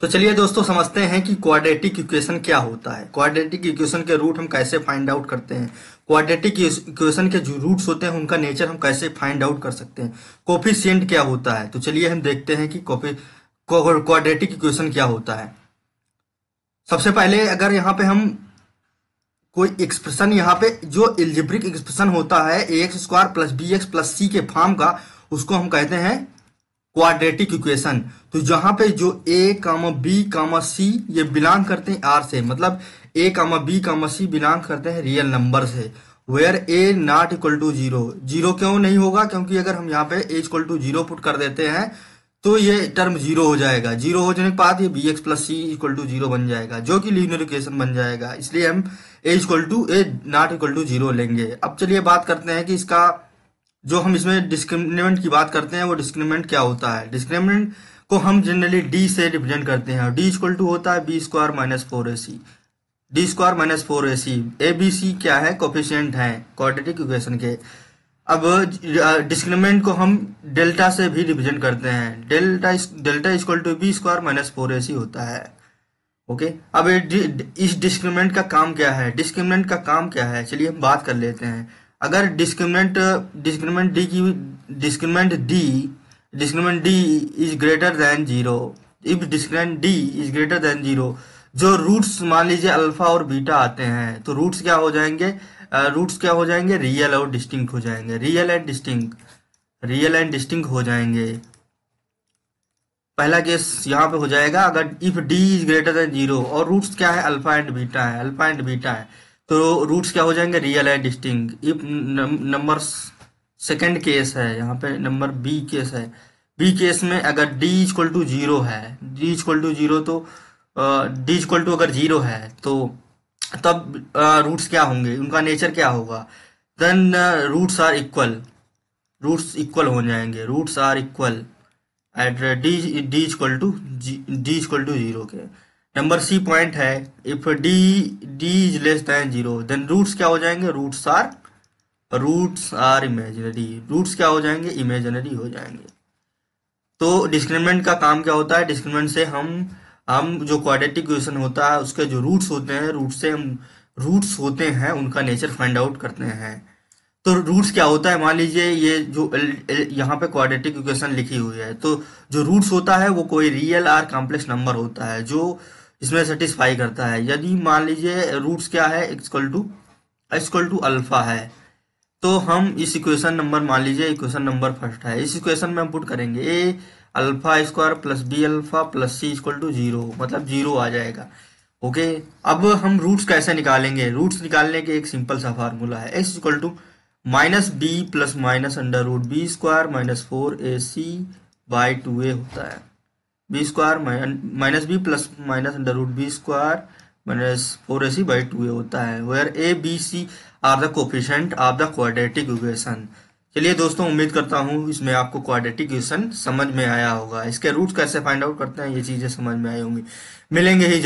तो चलिए दोस्तों समझते हैं कि क्वाड्रेटिक इक्वेशन क्या होता है क्वाड्रेटिक इक्वेशन के रूट हम कैसे फाइंड आउट करते हैं क्वाड्रेटिक इक्वेशन के जो रूट्स होते हैं उनका नेचर हम कैसे फाइंड आउट कर सकते हैं कोफिशियंट क्या होता है तो चलिए हम देखते हैं कि क्वाड्रेटिक इक्वेशन क्या होता है सबसे पहले अगर यहाँ पे हम कोई एक्सप्रेशन यहाँ पे जो एल्जेब्रिक एक्सप्रेशन होता है a x square plus b x plus c के फॉर्म का उसको हम कहते हैं क्वाड्रेटिक इक्वेशन तो जहां पे जो ए काम बी काम सी ये बिलोंग करते हैं आर से मतलब ए काम बी काम सी बिलोंग करते हैं रियल नंबर से where a not equal to zero zero क्यों नहीं होगा क्योंकि अगर हम यहाँ पे a equal to zero put कर देते हैं तो ये टर्म जीरो हो जाएगा जीरो हो जाने के बाद ये b x plus c equal to zero बन जाएगा जो कि लीनियर इक्वेशन बन जाएगा इसलिए हम a equal to a not equal to zero लेंगे अब चलिए बात करते हैं कि इसका जो हम इसमें डिस्क्रिमिनेंट की बात करते हैं वो डिस्क्रिमिनेंट क्या होता है डिस्क्रिमिनेंट को हम जनरली डी से रिप्रेजेंट करते हैं डी इक्वल टू होता है b square minus four a c d square minus four a c a b c क्या है कोफिशियंट है क्वाड्रेटिक इक्वेशन के अब डिस्क्रिमिनेंट को हम डेल्टा से भी रिप्रेजेंट करते हैं delta delta equal to b square minus four a c होता है ओके अब इस डिस्क्रिमिनेंट का काम क्या है डिस्क्रिमिनेंट का काम क्या है चलिए हम बात कर लेते हैं अगर डिस्क्रिमिनेंट डिस्क्रिमिनेंट डी की discriminant D discriminant D is greater than zero if discriminant D is greater than zero जो रूट्स मान लीजिए अल्फा और बीटा आते हैं तो रूट्स क्या हो जाएंगे रूट्स uh, क्या हो जाएंगे रियल और डिस्टिंग हो जाएंगे real and distinct real and distinct हो जाएंगे पहला केस यहाँ पे हो जाएगा अगर if D is greater than zero और रूट्स क्या है अल्फा एंड बीटा है अल्फा एंड बीटा है तो रूट्स क्या हो जाएंगे रियल है distinct if number second case है यहाँ पे नंबर बी केस है बी केस में अगर डी इजक्वल टू जीरो है डी इजक्वल टू जीरो तो डी इजक्वल टू अगर जीरो है तो तब रूट्स uh, क्या होंगे उनका नेचर क्या होगा then roots are equal roots equal हो जाएंगे roots are equal at D D is equal to G D is equal to zero के नंबर सी पॉइंट है if D D is less than zero then roots क्या हो जाएंगे roots are roots are imaginary roots क्या हो जाएंगे imaginary हो जाएंगे तो डिस्क्रिमिनेंट का काम क्या होता है डिस्क्रिमिनेंट से हम हम जो क्वाड्रेटिक इक्वेशन होता है उसके जो रूट्स होते हैं रूट से हम रूट्स होते हैं उनका नेचर फाइंड आउट करते हैं तो रूट्स क्या होता है मान लीजिए ये जो यहाँ पे क्वाड्रेटिक इक्वेशन लिखी हुई है तो जो रूट्स होता है वो कोई रियल आर कॉम्प्लेक्स नंबर होता है जो इसमें सेटिस्फाई करता है यदि मान लीजिए रूट्स क्या है equal to equal to alpha है तो हम इस इक्वेशन नंबर मान लीजिए इक्वेशन नंबर फर्स्ट है इस इक्वेशन में हम पुट करेंगे a alpha square plus b alpha plus c equal to zero मतलब जीरो आ जाएगा ओके अब हम रूट्स कैसे निकालेंगे रूट्स निकालने के एक सिंपल सा फार्मूला है x equal to minus b plus minus under root b square minus four a c by two a होता है b square minus b plus minus under root b square minus four a c by two a होता है where a b c are the coefficient of the quadratic equation चलिए दोस्तों उम्मीद करता हूँ इसमें आपको क्वाड्रेटिक इक्वेशन समझ में आया होगा इसके रूट कैसे फाइंड आउट करते हैं ये चीजें समझ में आई होंगी मिलेंगे ही